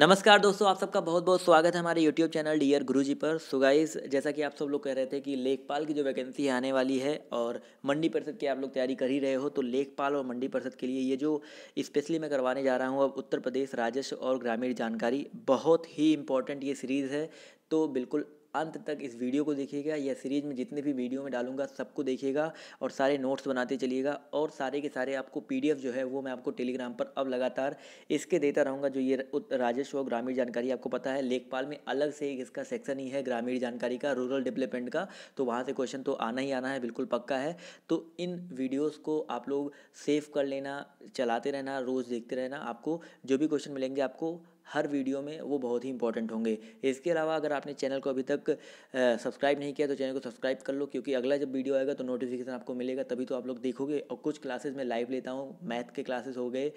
नमस्कार दोस्तों आप सबका बहुत बहुत स्वागत है हमारे यूट्यूब चैनल डियर गुरुजी पर सो गाइस जैसा कि आप सब लोग कह रहे थे कि लेखपाल की जो वैकेंसी आने वाली है और मंडी परिषद की आप लोग तैयारी कर ही रहे हो तो लेखपाल और मंडी परिषद के लिए ये जो स्पेशली मैं करवाने जा रहा हूँ अब उत्तर प्रदेश राजस्व और ग्रामीण जानकारी बहुत ही इंपॉर्टेंट ये सीरीज़ है तो बिल्कुल अंत तक इस वीडियो को देखिएगा या सीरीज़ में जितने भी वीडियो में डालूंगा सबको देखिएगा और सारे नोट्स बनाते चलिएगा और सारे के सारे आपको पीडीएफ जो है वो मैं आपको टेलीग्राम पर अब लगातार इसके देता रहूँगा जो ये राजस्व और ग्रामीण जानकारी आपको पता है लेखपाल में अलग से एक इसका सेक्शन ही है ग्रामीण जानकारी का रूरल डेवलपमेंट का तो वहाँ से क्वेश्चन तो आना ही आना है बिल्कुल पक्का है तो इन वीडियोज़ को आप लोग सेव कर लेना चलाते रहना रोज़ देखते रहना आपको जो भी क्वेश्चन मिलेंगे आपको हर वीडियो में वो बहुत ही इंपॉर्टेंट होंगे इसके अलावा अगर आपने चैनल को अभी तक तक सब्सक्राइब नहीं किया तो चैनल को सब्सक्राइब कर लो क्योंकि अगला जब वीडियो आएगा तो नोटिफिकेशन आपको मिलेगा तभी तो आप लोग देखोगे और कुछ क्लासेस मैं लाइव लेता हूँ मैथ के क्लासेस हो गए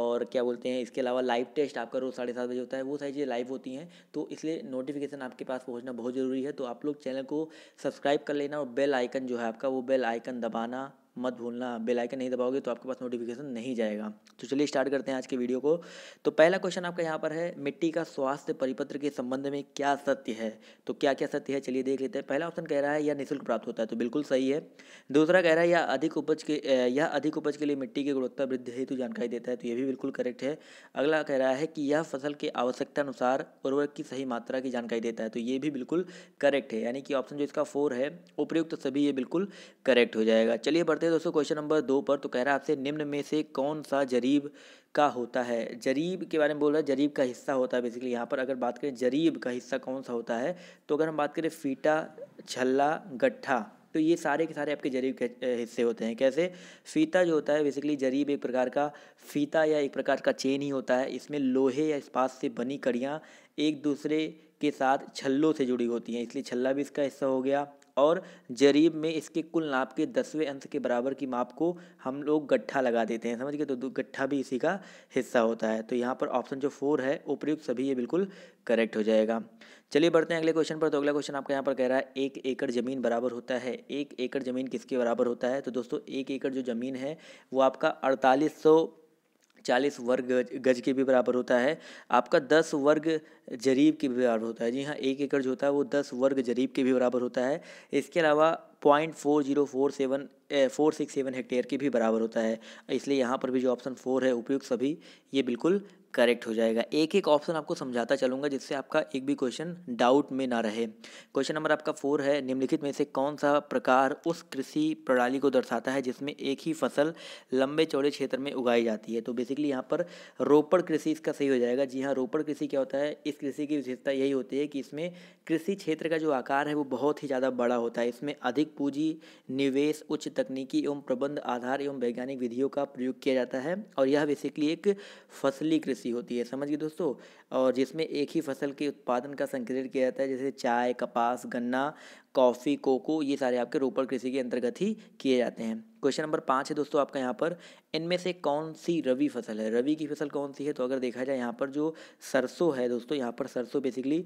और क्या बोलते हैं इसके अलावा लाइव टेस्ट आपका रोज़ साढ़े सात बजे होता है वो सारी चीज़ें लाइव होती हैं तो इसलिए नोटिफिकेशन आपके पास पहुँचना बहुत ज़रूरी है तो आप लोग चैनल को सब्सक्राइब कर लेना और बेल आइकन जो है आपका वो बेल आइकन दबाना मत भूलना बेल आइकन नहीं दबाओगे तो आपके पास नोटिफिकेशन नहीं जाएगा तो चलिए स्टार्ट करते हैं आज के वीडियो को तो पहला क्वेश्चन आपका यहाँ पर है मिट्टी का स्वास्थ्य परिपत्र के संबंध में क्या सत्य है तो क्या क्या सत्य है चलिए देख लेते हैं पहला ऑप्शन कह रहा है यह निःशुल्क प्राप्त होता है तो बिल्कुल सही है दूसरा कह रहा है यह अधिक उपज के यह अधिक उपज के लिए मिट्टी की गुणवत्ता वृद्धि हेतु जानकारी देता है तो यह भी बिल्कुल करेक्ट है अगला कह रहा है कि यह फसल के आवश्यकता अनुसार उर्वरक की सही मात्रा की जानकारी देता है तो ये भी बिल्कुल करेक्ट है यानी कि ऑप्शन जो इसका फोर है उपयुक्त सभी ये बिल्कुल करेक्ट हो जाएगा चलिए बढ़ते हैं दोस्तों क्वेश्चन नंबर दो पर तो कह रहा है आपसे निम्न में से कौन सा जरीब का होता है जरीब के बारे में बोल रहा है जरीब का हिस्सा होता है बेसिकली यहाँ पर अगर बात करें जरीब का हिस्सा कौन सा होता है तो अगर हम बात करें फीटा छल्ला गट्ठा तो ये सारे के सारे आपके जरीब के हिस्से होते हैं कैसे फीता जो होता है बेसिकली जरीब एक प्रकार का फीता या एक प्रकार का चेन ही होता है इसमें लोहे या इस्पात से बनी कड़ियाँ एक दूसरे के साथ छल्लों से जुड़ी होती हैं इसलिए छल्ला भी इसका हिस्सा हो गया और जरीब में इसके कुल नाप के दसवें अंश के बराबर की माप को हम लोग गट्ठा लगा देते हैं समझ गए तो गट्ठा भी इसी का हिस्सा होता है तो यहाँ पर ऑप्शन जो फोर है उपयुक्त सभी ये बिल्कुल करेक्ट हो जाएगा चलिए बढ़ते हैं अगले क्वेश्चन पर तो अगला क्वेश्चन आपका यहाँ पर कह रहा है एक एकड़ ज़मीन बराबर होता है एक एकड़ ज़मीन किसके बराबर होता है तो दोस्तों एक एकड़ जो ज़मीन है वो आपका अड़तालीस सौ चालीस वर्ग गज, के भी बराबर होता है आपका दस वर्ग जरीब के भी बराबर होता है जी हाँ एक एकड़ जो होता है वो दस वर्ग जरीब के भी बराबर होता है इसके अलावा point four zero four seven four six seven hectare के भी बराबर होता है इसलिए यहाँ पर भी जो ऑप्शन फोर है उपयुक्त सभी ये बिल्कुल करेक्ट हो जाएगा एक एक ऑप्शन आपको समझाता चलूंगा जिससे आपका एक भी क्वेश्चन डाउट में ना रहे क्वेश्चन नंबर आपका फोर है निम्नलिखित में से कौन सा प्रकार उस कृषि प्रणाली को दर्शाता है जिसमें एक ही फसल लंबे चौड़े क्षेत्र में उगाई जाती है तो बेसिकली यहाँ पर रोपड़ कृषि इसका सही हो जाएगा जी हाँ रोपड़ कृषि क्या होता है इस कृषि की विशेषता यही होती है कि इसमें कृषि क्षेत्र का जो आकार है वो बहुत ही ज़्यादा बड़ा होता है इसमें अधिक पूंजी निवेश उच्च तकनीकी एवं प्रबंध आधार एवं वैज्ञानिक विधियों का प्रयोग किया जाता है और यह बेसिकली एक फसली कृषि होती है समझिए दोस्तों और जिसमें एक ही फसल के उत्पादन का संकेत किया जाता है जैसे चाय कपास गन्ना कॉफ़ी कोको ये सारे आपके रोपड़ कृषि के अंतर्गत ही किए जाते हैं क्वेश्चन नंबर पाँच है दोस्तों आपका यहाँ पर इनमें से कौन सी रबी फसल है रबी की फसल कौन सी है तो अगर देखा जाए यहाँ पर जो सरसों है दोस्तों यहाँ पर सरसों बेसिकली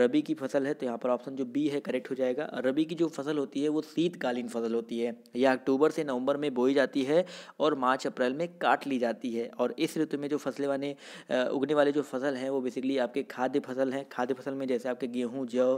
रबी की फसल है तो यहाँ पर ऑप्शन जो बी है करेक्ट हो जाएगा रबी की जो फसल होती है वो शीतकालीन फसल होती है यह अक्टूबर से नवंबर में बोई जाती है और मार्च अप्रैल में काट ली जाती है और इस ऋतु में जो फसलें वाले उगने वाले जो फसल हैं वो बेसिकली आपके खाद्य फसल हैं खाद्य फसल में जैसे आपके गेहूँ जौ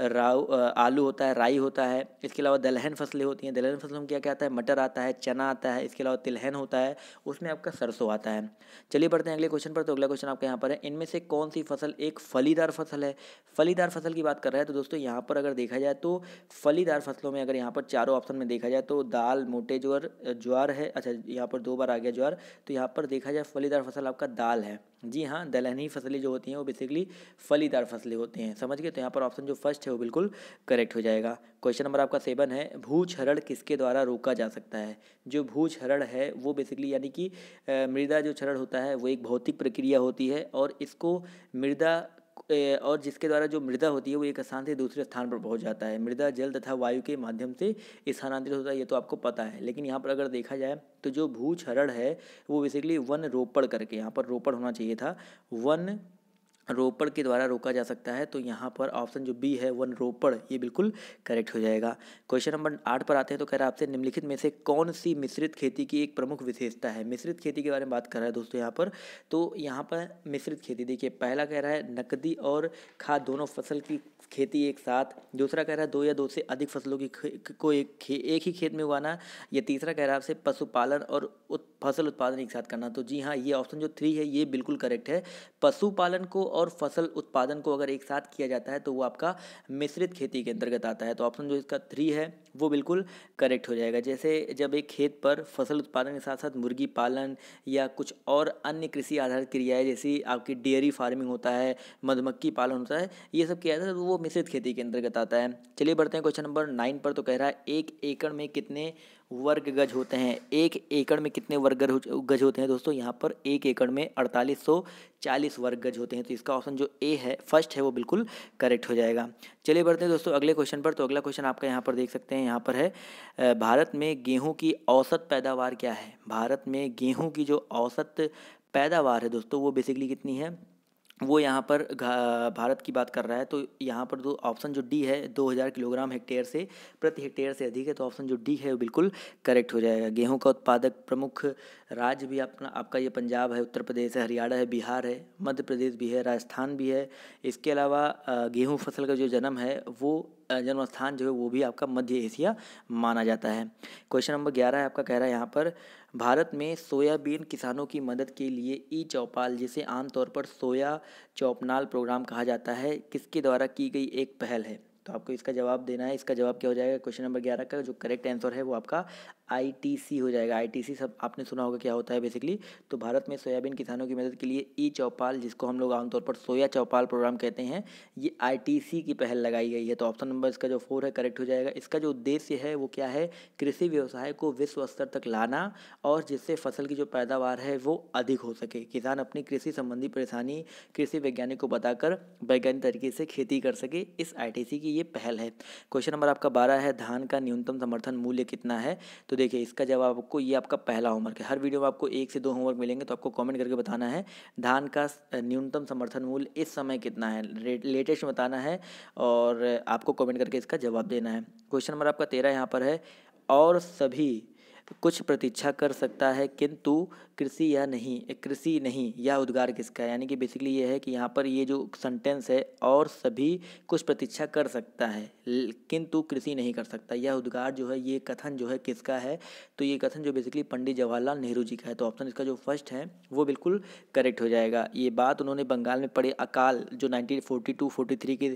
राव आलू होता है राई होता है इसके अलावा दलहन फसलें होती हैं दलहन फसलों में क्या क्या आता है मटर आता है चना आता है इसके अलावा तिलहन होता है उसमें आपका सरसों आता है चलिए बढ़ते हैं अगले क्वेश्चन पर तो अगला क्वेश्चन आपका यहाँ पर है इनमें से कौन सी फसल एक फलीदार फसल है फलीदार फसल की बात कर रहे हैं तो दोस्तों यहाँ पर अगर देखा जाए तो फलीदार फसलों में अगर यहाँ पर चारों ऑप्शन में देखा जाए तो दाल मोटे ज्वार ज्वार है अच्छा यहाँ पर दो बार आ गया ज्वार तो यहाँ पर देखा जाए फलीदार फसल आपका दाल है जी हाँ दलहनी फसलें जो होती हैं वो बेसिकली फलीदार फसलें होती हैं समझ गए तो यहाँ पर ऑप्शन जो फर्स्ट है वो बिल्कुल करेक्ट हो जाएगा क्वेश्चन नंबर आपका सेवन है भूक्षरण किसके द्वारा रोका जा सकता है जो भूक्षरण है वो बेसिकली यानी कि मृदा जो क्षरण होता है वो एक भौतिक प्रक्रिया होती है और इसको मृदा और जिसके द्वारा जो मृदा होती है वो एक स्थान से दूसरे स्थान पर पहुंच जाता है मृदा जल तथा वायु के माध्यम से स्थानांतरित होता है ये तो आपको पता है लेकिन यहाँ पर अगर देखा जाए तो जो भूछरण है वो बेसिकली वन रोपड़ करके यहाँ पर रोपड़ होना चाहिए था वन रोपड़ के द्वारा रोका जा सकता है तो यहाँ पर ऑप्शन जो बी है वन रोपड़ ये बिल्कुल करेक्ट हो जाएगा क्वेश्चन नंबर आठ पर आते हैं तो कह रहा है आपसे निम्नलिखित में से कौन सी मिश्रित खेती की एक प्रमुख विशेषता है मिश्रित खेती के बारे में बात कर रहा है दोस्तों यहाँ पर तो यहाँ पर मिश्रित खेती देखिए पहला कह रहा है नकदी और खाद दोनों फसल की खेती एक साथ दूसरा कह रहा है दो या दो से अधिक फसलों की को एक, ही खेत में उगाना या तीसरा कह रहा है आपसे पशुपालन और उत फसल उत्पादन एक साथ करना तो जी हाँ ये ऑप्शन जो थ्री है ये बिल्कुल करेक्ट है पशुपालन को और फसल उत्पादन को अगर एक साथ किया जाता है तो वो आपका मिश्रित खेती के अंतर्गत आता है तो ऑप्शन जो इसका थ्री है वो बिल्कुल करेक्ट हो जाएगा जैसे जब एक खेत पर फसल उत्पादन के साथ साथ मुर्गी पालन या कुछ और अन्य कृषि आधारित क्रियाएँ जैसी आपकी डेयरी फार्मिंग होता है मधुमक्खी पालन होता है ये सब किया जाता है तो वो मिश्रित खेती के अंतर्गत आता है चलिए बढ़ते हैं क्वेश्चन नंबर नाइन पर तो कह रहा है एक एकड़ में कितने वर्ग गज होते हैं एक एकड़ में कितने वर्ग गज होते हैं दोस्तों यहाँ पर एक एकड़ में अड़तालीस सौ चालीस वर्ग गज होते हैं तो इसका ऑप्शन जो ए है फर्स्ट है वो बिल्कुल करेक्ट हो जाएगा चलिए बढ़ते हैं दोस्तों अगले क्वेश्चन पर तो अगला क्वेश्चन आपका यहाँ पर देख सकते हैं यहाँ पर है भारत में गेहूँ की औसत पैदावार क्या है भारत में गेहूँ की जो औसत पैदावार है दोस्तों वो बेसिकली कितनी है वो यहाँ पर भारत की बात कर रहा है तो यहाँ पर दो ऑप्शन जो डी है 2000 किलोग्राम हेक्टेयर से प्रति हेक्टेयर से अधिक है तो ऑप्शन जो डी है वो बिल्कुल करेक्ट हो जाएगा गेहूं का उत्पादक प्रमुख राज्य भी अपना आपका ये पंजाब है उत्तर प्रदेश है हरियाणा है बिहार है मध्य प्रदेश भी है राजस्थान भी है इसके अलावा गेहूँ फसल का जो जन्म है वो जन्म स्थान जो है वो भी आपका मध्य एशिया माना जाता है क्वेश्चन नंबर ग्यारह है आपका कह रहा है यहाँ पर भारत में सोयाबीन किसानों की मदद के लिए ई चौपाल जिसे आमतौर पर सोया चौपनाल प्रोग्राम कहा जाता है किसके द्वारा की गई एक पहल है तो आपको इसका जवाब देना है इसका जवाब क्या हो जाएगा क्वेश्चन नंबर ग्यारह का जो करेक्ट आंसर है वो आपका आईटीसी हो जाएगा आईटीसी सब आपने सुना होगा क्या होता है बेसिकली तो भारत में सोयाबीन किसानों की मदद के लिए ई चौपाल जिसको हम लोग आमतौर पर सोया चौपाल प्रोग्राम कहते हैं ये आईटीसी की पहल लगाई गई है तो ऑप्शन नंबर इसका जो फोर है करेक्ट हो जाएगा इसका जो उद्देश्य है वो क्या है कृषि व्यवसाय को विश्व स्तर तक लाना और जिससे फसल की जो पैदावार है वो अधिक हो सके किसान अपनी कृषि संबंधी परेशानी कृषि वैज्ञानिक को बताकर वैज्ञानिक तरीके से खेती कर सके इस आई की ये पहल है क्वेश्चन नंबर आपका बारह है धान का न्यूनतम समर्थन मूल्य कितना है तो तो देखिए इसका जवाब आपको ये आपका पहला होमवर्क है हर वीडियो में आपको एक से दो होमवर्क मिलेंगे तो आपको कमेंट करके बताना है धान का न्यूनतम समर्थन मूल्य इस समय कितना है लेटेस्ट बताना है और आपको कमेंट करके इसका जवाब देना है क्वेश्चन नंबर आपका तेरह यहाँ पर है और सभी कुछ प्रतीक्षा कर सकता है किंतु कृषि या नहीं कृषि नहीं या उद्गार किसका यानी कि बेसिकली ये है कि यहाँ पर ये जो सेंटेंस है और सभी कुछ प्रतीक्षा कर सकता है किंतु कृषि नहीं कर सकता यह उद्गार जो है ये कथन जो है किसका है तो ये कथन जो बेसिकली पंडित जवाहरलाल नेहरू जी का है तो ऑप्शन इसका जो फर्स्ट है वो बिल्कुल करेक्ट हो जाएगा ये बात उन्होंने बंगाल में पड़े अकाल जो nineteen forty two forty three के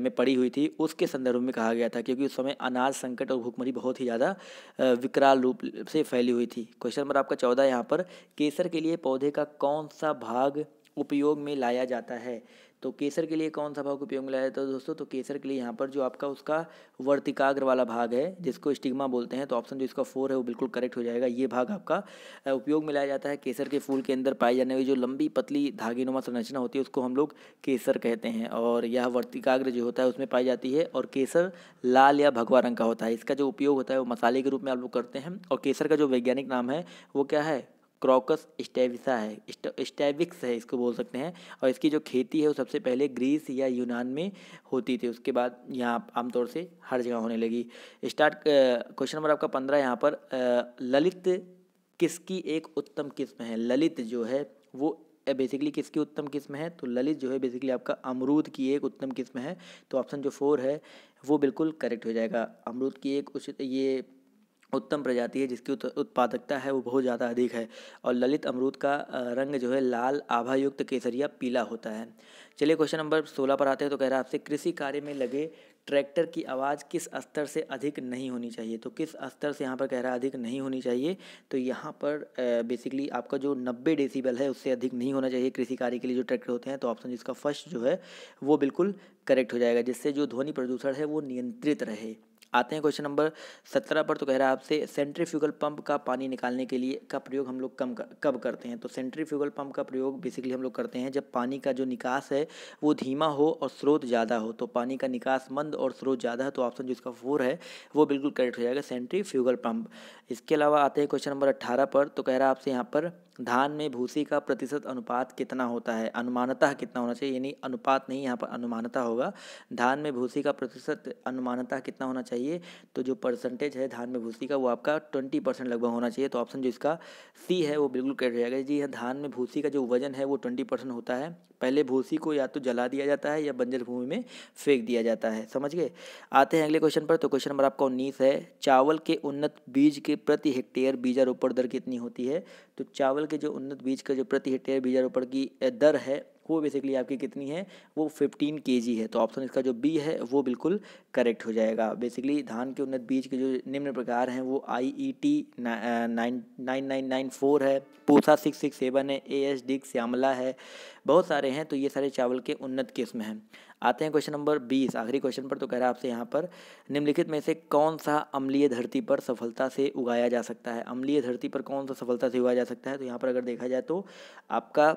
में पड़ी हुई थी उसके संदर्भ में कहा गया था क्योंकि उस समय अनाज संकट और भूखमरी बहुत ही ज़्यादा विकराल रूप से फैली हुई थी क्वेश्चन नंबर आपका चौदह यहाँ पर केसर के लिए पौधे का कौन सा भाग उपयोग में लाया जाता है तो केसर के लिए कौन सा भाग उपयोग में लाया जाता है तो दोस्तों तो केसर के लिए यहाँ पर जो आपका उसका वर्तिकाग्र वाला भाग है जिसको स्टिग्मा बोलते हैं तो ऑप्शन जो इसका फोर है वो बिल्कुल करेक्ट हो जाएगा ये भाग आपका उपयोग में लाया जाता है केसर के फूल के अंदर पाई जाने वाली जो लंबी पतली नुमा संरचना होती है उसको हम लोग केसर कहते हैं और यह वर्तिकाग्र जो होता है उसमें पाई जाती है और केसर लाल या भगवा रंग का होता है इसका जो उपयोग होता है वो मसाले के रूप में आप लोग करते हैं और केसर का जो वैज्ञानिक नाम है वो क्या है क्रोकस स्टेविसा है स्टेविक्स है इसको बोल सकते हैं और इसकी जो खेती है वो सबसे पहले ग्रीस या यूनान में होती थी उसके बाद यहाँ आमतौर से हर जगह होने लगी स्टार्ट क्वेश्चन नंबर आपका पंद्रह यहाँ पर ललित किसकी एक उत्तम किस्म है ललित जो है वो बेसिकली किसकी उत्तम किस्म है तो ललित जो है बेसिकली आपका अमरूद की एक उत्तम किस्म है तो ऑप्शन जो फोर है वो बिल्कुल करेक्ट हो जाएगा अमरूद की एक उचित ये उत्तम प्रजाति है जिसकी उत्पादकता है वो बहुत ज़्यादा अधिक है और ललित अमरूद का रंग जो है लाल आभायुक्त केसरिया पीला होता है चलिए क्वेश्चन नंबर सोलह पर आते हैं तो कह रहा है आपसे कृषि कार्य में लगे ट्रैक्टर की आवाज़ किस स्तर से अधिक नहीं होनी चाहिए तो किस स्तर से यहाँ पर कह रहा है अधिक नहीं होनी चाहिए तो यहाँ पर बेसिकली आपका जो नब्बे डेसीबल है उससे अधिक नहीं होना चाहिए कृषि कार्य के लिए जो ट्रैक्टर होते हैं तो ऑप्शन जिसका फर्स्ट जो है वो बिल्कुल करेक्ट हो जाएगा जिससे जो ध्वनि प्रदूषण है वो नियंत्रित रहे आते हैं क्वेश्चन नंबर सत्रह पर तो कह रहा है आपसे सेंट्रीफ्यूगल पंप का पानी निकालने के लिए का प्रयोग हम लोग कम कर, कब करते हैं तो सेंट्रीफ्यूगल पंप का प्रयोग बेसिकली हम लोग करते हैं जब पानी का जो निकास है वो धीमा हो और स्रोत ज़्यादा हो तो पानी का निकास मंद और स्रोत ज़्यादा है तो ऑप्शन जो इसका फोर है वो बिल्कुल करेक्ट हो जाएगा फ्यूगल पंप इसके अलावा आते हैं क्वेश्चन नंबर अट्ठारह पर तो कह रहा है आपसे यहाँ पर धान में भूसी का प्रतिशत अनुपात कितना होता है अनुमानतः कितना होना चाहिए यानी अनुपात नहीं यहाँ पर अनुमानता होगा धान में भूसी का प्रतिशत अनुमानतः कितना होना चाहिए तो जो परसेंटेज है धान में भूसी का वो आपका ट्वेंटी परसेंट लगभग होना चाहिए तो ऑप्शन जो इसका सी है वो बिल्कुल करेक्ट रहेगा जी हाँ, धान में भूसी का जो वजन है वो ट्वेंटी परसेंट होता है पहले भूसी को या तो जला दिया जाता है या बंजर भूमि में फेंक दिया जाता है समझ गए आते हैं अगले क्वेश्चन पर तो क्वेश्चन नंबर आपका उन्नीस है चावल के उन्नत बीज के प्रति हेक्टेयर बीजारोपण दर कितनी होती है तो चावल के जो उन्नत बीज का जो प्रति हेक्टेयर बीजारोपण की दर है वो बेसिकली आपकी कितनी है वो फिफ्टीन के है तो ऑप्शन इसका जो बी है वो बिल्कुल करेक्ट हो जाएगा बेसिकली धान के उन्नत बीज के जो निम्न प्रकार हैं वो I E T nine nine nine nine four है पूसा सिक्स सिक्स सेवन है ए एस डी श्यामला है बहुत सारे हैं तो ये सारे चावल के उन्नत किस्म हैं आते हैं क्वेश्चन नंबर बीस आखिरी क्वेश्चन पर तो कह रहा है आपसे यहाँ पर निम्नलिखित में से कौन सा अम्लीय धरती पर सफलता से उगाया जा सकता है अम्लीय धरती पर कौन सा सफलता से उगाया जा सकता है तो यहाँ पर अगर देखा जाए तो आपका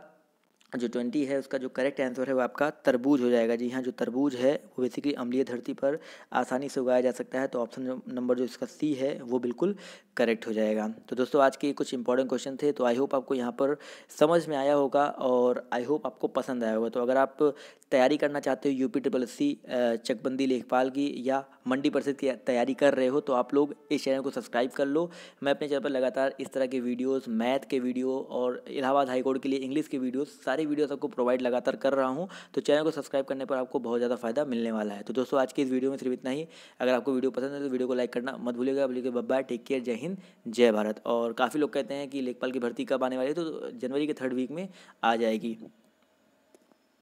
जो ट्वेंटी है उसका जो करेक्ट आंसर है वो आपका तरबूज हो जाएगा जी हाँ जो तरबूज है वो बेसिकली अम्लीय धरती पर आसानी से उगाया जा सकता है तो ऑप्शन नंबर जो इसका सी है वो बिल्कुल करेक्ट हो जाएगा तो दोस्तों आज के कुछ इंपॉर्टेंट क्वेश्चन थे तो आई होप आपको यहाँ पर समझ में आया होगा और आई होप आपको पसंद आया होगा तो अगर आप तैयारी करना चाहते हो यूपी ट्रिपल सी चकबंदी लेखपाल की या मंडी परिषद की तैयारी कर रहे हो तो आप लोग इस चैनल को सब्सक्राइब कर लो मैं अपने चैनल पर लगातार इस तरह के वीडियोज़ मैथ के वीडियो और इलाहाबाद हाईकोर्ट के लिए इंग्लिश के वीडियोज़ सारे सारी वीडियो आपको प्रोवाइड लगातार कर रहा हूँ तो चैनल को सब्सक्राइब करने पर आपको बहुत ज़्यादा फायदा मिलने वाला है तो दोस्तों आज की इस वीडियो में सिर्फ इतना ही अगर आपको वीडियो पसंद है तो वीडियो को लाइक करना मत भूलिएगा बोलिए बब्बा टेक केयर जय हिंद जय भारत और काफ़ी लोग कहते हैं कि लेखपाल की भर्ती कब आने वाली है तो जनवरी के थर्ड वीक में आ जाएगी